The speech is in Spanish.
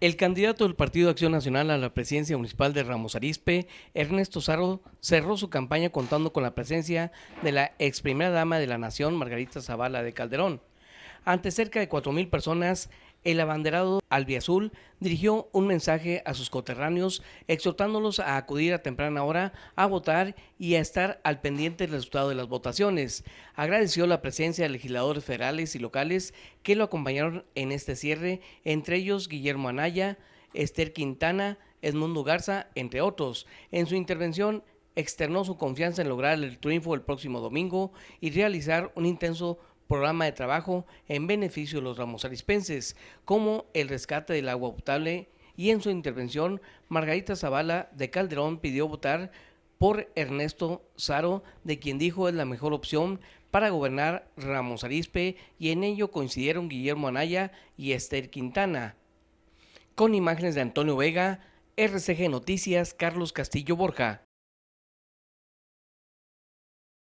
El candidato del Partido Acción Nacional a la presidencia municipal de Ramos Arispe, Ernesto Sarro, cerró su campaña contando con la presencia de la ex primera dama de la nación, Margarita Zavala de Calderón. Ante cerca de 4.000 personas, el abanderado albiazul dirigió un mensaje a sus coterráneos exhortándolos a acudir a temprana hora a votar y a estar al pendiente del resultado de las votaciones. Agradeció la presencia de legisladores federales y locales que lo acompañaron en este cierre, entre ellos Guillermo Anaya, Esther Quintana, Edmundo Garza, entre otros. En su intervención externó su confianza en lograr el triunfo el próximo domingo y realizar un intenso programa de trabajo en beneficio de los ramosarispenses, como el rescate del agua potable y en su intervención, Margarita Zavala de Calderón pidió votar por Ernesto Saro, de quien dijo es la mejor opción para gobernar Ramos Arispe, y en ello coincidieron Guillermo Anaya y Esther Quintana. Con imágenes de Antonio Vega, RCG Noticias, Carlos Castillo Borja.